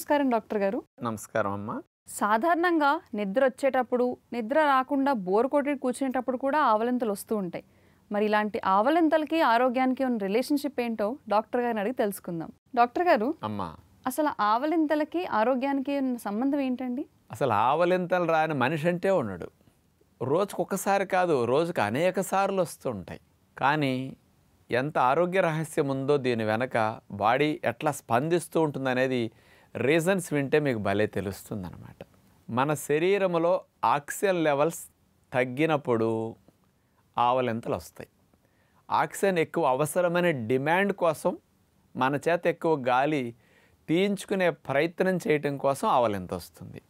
నమస్కారం డాక్టర్ గారు నమస్కారం అమ్మ సాధారణంగా నిద్ర వచ్చేటప్పుడు నిద్ర రాకుండా బోర్ కొట్టి కూర్చునేటప్పుడు కూడా ఆవలింతలు వస్తూ ఉంటాయి మరి ఇలాంటి ఆవలింతలకి ఆరోగ్యానికి ఉన్న రిలేషన్షిప్ ఏంటో డాక్టర్ గారిని అడిగి తెలుసుకుందాం డాక్టర్ గారు అమ్మా అసలు ఆవలింతలకి ఆరోగ్యానికి ఉన్న సంబంధం ఏంటండి అసలు ఆవలింతలు రాని మనిషి అంటే ఉన్నాడు రోజుకు ఒకసారి కాదు రోజుకు అనేక సార్లు ఉంటాయి కానీ ఎంత ఆరోగ్య రహస్యం ఉందో దీని వెనక బాడీ ఎట్లా స్పందిస్తూ ఉంటుందనేది రీజన్స్ వింటే మీకు భలే అనమాట మన శరీరంలో ఆక్సిజన్ లెవెల్స్ తగ్గినప్పుడు ఆవలింతలు వస్తాయి ఆక్సిజన్ ఎక్కువ అవసరమైన డిమాండ్ కోసం మన చేత ఎక్కువ గాలి తీయించుకునే ప్రయత్నం చేయటం కోసం ఆవలింత వస్తుంది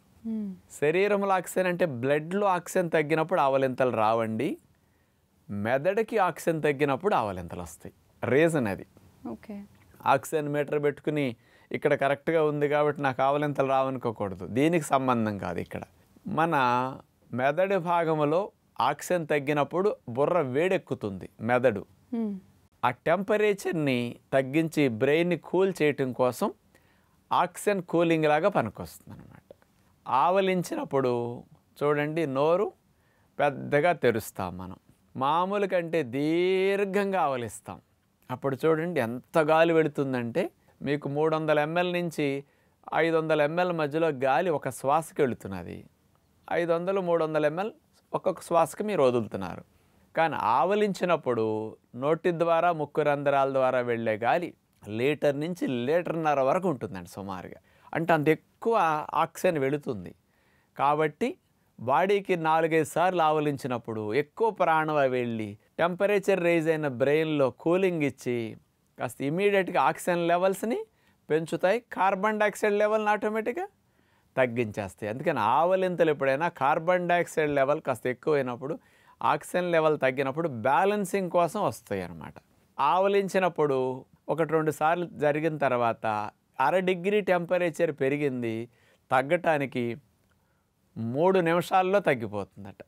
శరీరంలో ఆక్సిజన్ అంటే బ్లడ్లో ఆక్సిజన్ తగ్గినప్పుడు ఆవలింతలు రావండి మెదడుకి ఆక్సిజన్ తగ్గినప్పుడు ఆవలింతలు వస్తాయి రీజన్ అది ఓకే ఆక్సిజన్ మీటర్ పెట్టుకుని ఇక్కడ కరెక్ట్గా ఉంది కాబట్టి నాకు ఆవలింతలు రావనుకోకూడదు దీనికి సంబంధం కాదు ఇక్కడ మన మెదడు భాగంలో ఆక్సిజన్ తగ్గినప్పుడు బుర్ర వేడెక్కుతుంది మెదడు ఆ టెంపరేచర్ని తగ్గించి బ్రెయిన్ని కూల్ చేయటం కోసం ఆక్సిజన్ కూలింగ్ లాగా పనికొస్తుంది అనమాట ఆవలించినప్పుడు చూడండి నోరు పెద్దగా తెరుస్తాం మనం మామూలు కంటే దీర్ఘంగా ఆవలిస్తాం అప్పుడు చూడండి ఎంత గాలి పెడుతుందంటే మీకు మూడు వందల ఎంఎల్ నుంచి ఐదు వందల ఎంఎల్ మధ్యలో గాలి ఒక శ్వాసకి వెళుతున్నది ఐదు వందలు మూడు వందల ఎంఎల్ ఒక్కొక్క శ్వాసకి మీరు వదులుతున్నారు కానీ ఆవలించినప్పుడు నోటి ద్వారా ముక్కు రంధ్రాల ద్వారా వెళ్ళే గాలి లీటర్ నుంచి లీటర్న్నర వరకు ఉంటుందండి సుమారుగా అంటే అంత ఎక్కువ ఆక్సిజన్ వెళుతుంది కాబట్టి బాడీకి నాలుగైదు సార్లు ఆవలించినప్పుడు ఎక్కువ ప్రాణం వెళ్ళి టెంపరేచర్ రైజ్ అయిన బ్రెయిన్లో కూలింగ్ ఇచ్చి కాస్త ఇమీడియట్గా ఆక్సిజన్ లెవెల్స్ని పెంచుతాయి కార్బన్ డైఆక్సైడ్ లెవెల్ని ఆటోమేటిక్గా తగ్గించేస్తాయి అందుకని ఆవలింతలు ఎప్పుడైనా కార్బన్ డైఆక్సైడ్ లెవెల్ కాస్త ఎక్కువైనప్పుడు ఆక్సిజన్ లెవెల్ తగ్గినప్పుడు బ్యాలెన్సింగ్ కోసం వస్తాయి అన్నమాట ఆవలించినప్పుడు ఒకటి రెండు సార్లు జరిగిన తర్వాత అర డిగ్రీ టెంపరేచర్ పెరిగింది తగ్గటానికి మూడు నిమిషాల్లో తగ్గిపోతుందట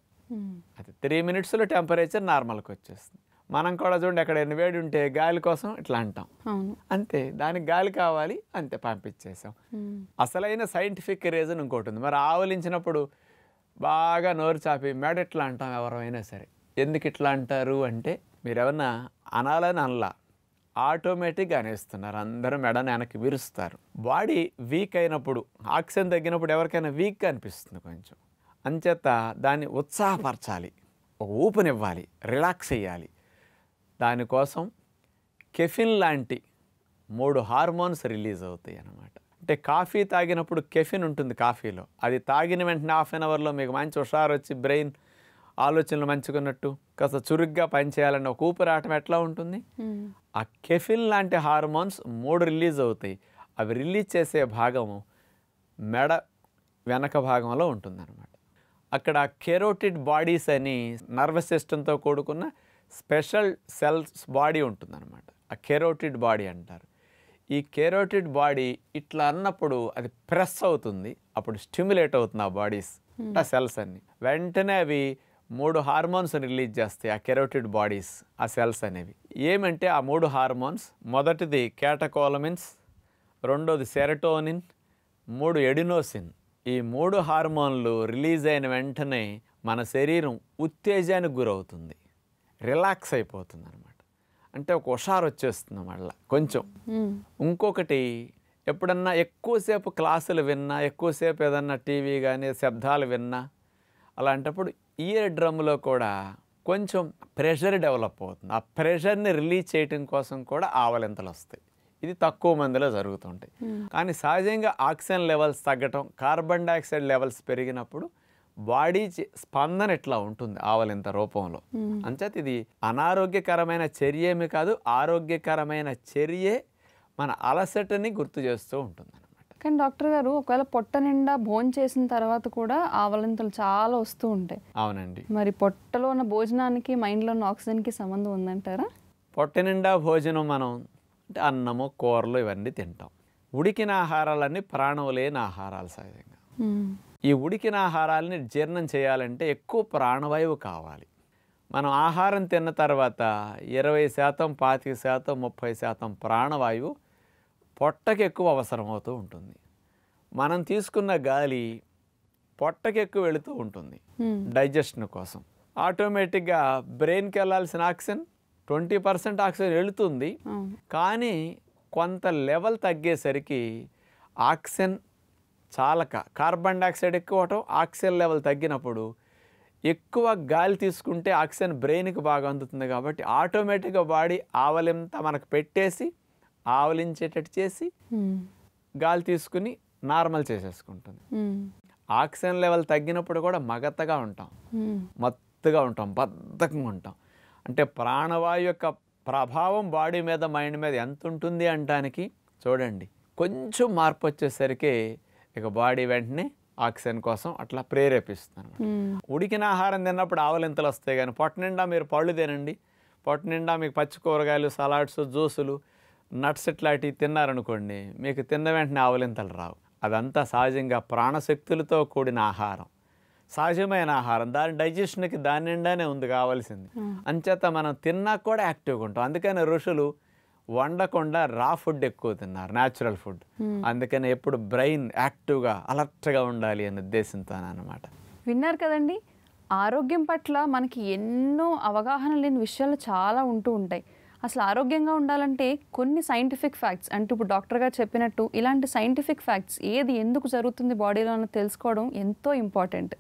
అది త్రీ మినిట్స్లో టెంపరేచర్ నార్మల్కి వచ్చేస్తుంది మనం కూడా చూడండి అక్కడ వేడి ఉంటే గాలి కోసం ఇట్లా అంటాం అంతే దానికి గాలి కావాలి అంతే పంపించేసాం అసలైన సైంటిఫిక్ రీజన్ ఇంకోటి ఉంది మరి ఆవలించినప్పుడు బాగా నోరు చాపి మెడ ఇట్లా అంటాం ఎవరైనా సరే ఎందుకు ఇట్లా అంటారు అంటే మీరు ఏమన్నా అనాలని అనలా ఆటోమేటిక్గా అనేస్తున్నారు అందరూ మెడని వెనక్కి విరుస్తారు బాడీ వీక్ అయినప్పుడు ఆక్సిజన్ తగ్గినప్పుడు ఎవరికైనా వీక్గా అనిపిస్తుంది కొంచెం అంచేత దాన్ని ఉత్సాహపరచాలి ఒక ఊపునివ్వాలి రిలాక్స్ అయ్యాలి దానికోసం కెఫిన్ లాంటి మూడు హార్మోన్స్ రిలీజ్ అవుతాయి అన్నమాట అంటే కాఫీ తాగినప్పుడు కెఫిన్ ఉంటుంది కాఫీలో అది తాగిన వెంటనే హాఫ్ అన్ అవర్లో మీకు మంచి హుషారు వచ్చి బ్రెయిన్ ఆలోచనలు మంచుకున్నట్టు కాస్త చురుగ్గా పనిచేయాలన్న ఒక ఊపిరాటం ఎట్లా ఉంటుంది hmm. ఆ కెఫిన్ లాంటి హార్మోన్స్ మూడు రిలీజ్ అవుతాయి అవి రిలీజ్ చేసే భాగము మెడ వెనక భాగంలో ఉంటుందన్నమాట అక్కడ కెరోటిడ్ బాడీస్ అని నర్వస్ సిస్టంతో కూడుకున్న స్పెషల్ సెల్స్ బాడీ ఉంటుందన్నమాట ఆ కెరోటిడ్ బాడీ అంటారు ఈ కెరోటిడ్ బాడీ ఇట్లా అన్నప్పుడు అది ప్రెస్ అవుతుంది అప్పుడు స్టిమ్యులేట్ అవుతుంది ఆ బాడీస్ hmm. ఆ సెల్స్ అన్ని వెంటనే అవి మూడు హార్మోన్స్ రిలీజ్ చేస్తాయి ఆ కెరోటిడ్ బాడీస్ ఆ సెల్స్ అనేవి ఏమంటే ఆ మూడు హార్మోన్స్ మొదటిది కేటకోలమిన్స్ రెండోది సెరటోనిన్ మూడు ఎడినోసిన్ ఈ మూడు హార్మోన్లు రిలీజ్ అయిన వెంటనే మన శరీరం ఉత్తేజానికి గురవుతుంది రిలాక్స్ అయిపోతుంది అనమాట అంటే ఒక హుషారు వచ్చేస్తుంది మళ్ళీ కొంచెం ఇంకొకటి ఎప్పుడన్నా ఎక్కువసేపు క్లాసులు విన్నా ఎక్కువసేపు ఏదన్నా టీవీ కానీ శబ్దాలు విన్నా అలాంటప్పుడు ఇయర్ డ్రమ్లో కూడా కొంచెం ప్రెషర్ డెవలప్ అవుతుంది ఆ ప్రెషర్ని రిలీజ్ చేయటం కోసం కూడా ఆవలింతలు వస్తాయి ఇది తక్కువ మందిలో జరుగుతుంటాయి కానీ సహజంగా ఆక్సిజన్ లెవెల్స్ తగ్గటం కార్బన్ డైఆక్సైడ్ లెవెల్స్ పెరిగినప్పుడు బాడీ స్పందన ఎట్లా ఉంటుంది ఆవలింత రూపంలో అంచేత ఇది అనారోగ్యకరమైన చర్యమే కాదు ఆరోగ్యకరమైన చర్యే మన అలసటని గుర్తు చేస్తూ ఉంటుంది అనమాట కానీ డాక్టర్ గారు ఒకవేళ పొట్ట నిండా భోజనం చేసిన తర్వాత కూడా ఆవలింతలు చాలా వస్తూ ఉంటాయి అవునండి మరి పొట్టలో ఉన్న భోజనానికి మైండ్లో ఉన్న ఆక్సిజన్కి సంబంధం ఉందంటారా పొట్ట నిండా భోజనం మనం అంటే అన్నము కూరలు ఇవన్నీ తింటాం ఉడికిన ఆహారాలన్నీ ప్రాణం లేని ఆహారాలు సహజంగా ఈ ఉడికిన ఆహారాలని జీర్ణం చేయాలంటే ఎక్కువ ప్రాణవాయువు కావాలి మనం ఆహారం తిన్న తర్వాత ఇరవై శాతం పాతిక శాతం ముప్పై శాతం ప్రాణవాయువు పొట్టకి ఎక్కువ అవసరం అవుతూ ఉంటుంది మనం తీసుకున్న గాలి పొట్టకి ఎక్కువ వెళుతూ ఉంటుంది డైజెషన్ కోసం ఆటోమేటిక్గా బ్రెయిన్కి వెళ్ళాల్సిన ఆక్సిజన్ ట్వంటీ పర్సెంట్ ఆక్సిజన్ వెళుతుంది కానీ కొంత లెవెల్ తగ్గేసరికి ఆక్సిజన్ చాలక కార్బన్ డైఆక్సైడ్ ఎక్కువ అవటం ఆక్సిజన్ లెవెల్ తగ్గినప్పుడు ఎక్కువ గాలి తీసుకుంటే ఆక్సిజన్ బ్రెయిన్కి బాగా అందుతుంది కాబట్టి ఆటోమేటిక్గా బాడీ ఆవలింత మనకు పెట్టేసి ఆవలించేటట్టు చేసి గాలి తీసుకుని నార్మల్ చేసేసుకుంటుంది ఆక్సిజన్ లెవెల్ తగ్గినప్పుడు కూడా మగతగా ఉంటాం మత్తుగా ఉంటాం బద్ధకంగా ఉంటాం అంటే ప్రాణవాయు యొక్క ప్రభావం బాడీ మీద మైండ్ మీద ఎంత ఉంటుంది అంటానికి చూడండి కొంచెం మార్పు వచ్చేసరికి ఇక బాడీ వెంటనే ఆక్సిజన్ కోసం అట్లా ప్రేరేపిస్తుంది hmm. ఉడికిన ఆహారం తిన్నప్పుడు ఆవలింతలు వస్తాయి కానీ పొట్ట నిండా మీరు పళ్ళు తినండి పొట్ట నిండా మీకు పచ్చి కూరగాయలు సలాడ్స్ జ్యూసులు నట్స్ ఇట్లాంటివి తిన్నారనుకోండి మీకు తిన్న వెంటనే ఆవలింతలు రావు అదంతా సహజంగా ప్రాణశక్తులతో కూడిన ఆహారం సహజమైన ఆహారం దాని డైజెషన్కి దాని నిండానే ఉంది కావాల్సింది hmm. అంచేత మనం తిన్నా కూడా యాక్టివ్గా ఉంటాం అందుకని ఋషులు వండకుండా రా ఫుడ్ ఎక్కువ తిన్నారు న్యాచురల్ ఫుడ్ అందుకని ఎప్పుడు బ్రెయిన్ యాక్టివ్గా అలర్ట్గా ఉండాలి అనే ఉద్దేశంతో అనమాట విన్నారు కదండి ఆరోగ్యం పట్ల మనకి ఎన్నో అవగాహన లేని విషయాలు చాలా ఉంటూ ఉంటాయి అసలు ఆరోగ్యంగా ఉండాలంటే కొన్ని సైంటిఫిక్ ఫ్యాక్ట్స్ అంటే ఇప్పుడు డాక్టర్ గారు చెప్పినట్టు ఇలాంటి సైంటిఫిక్ ఫ్యాక్ట్స్ ఏది ఎందుకు జరుగుతుంది బాడీలో అని తెలుసుకోవడం ఎంతో ఇంపార్టెంట్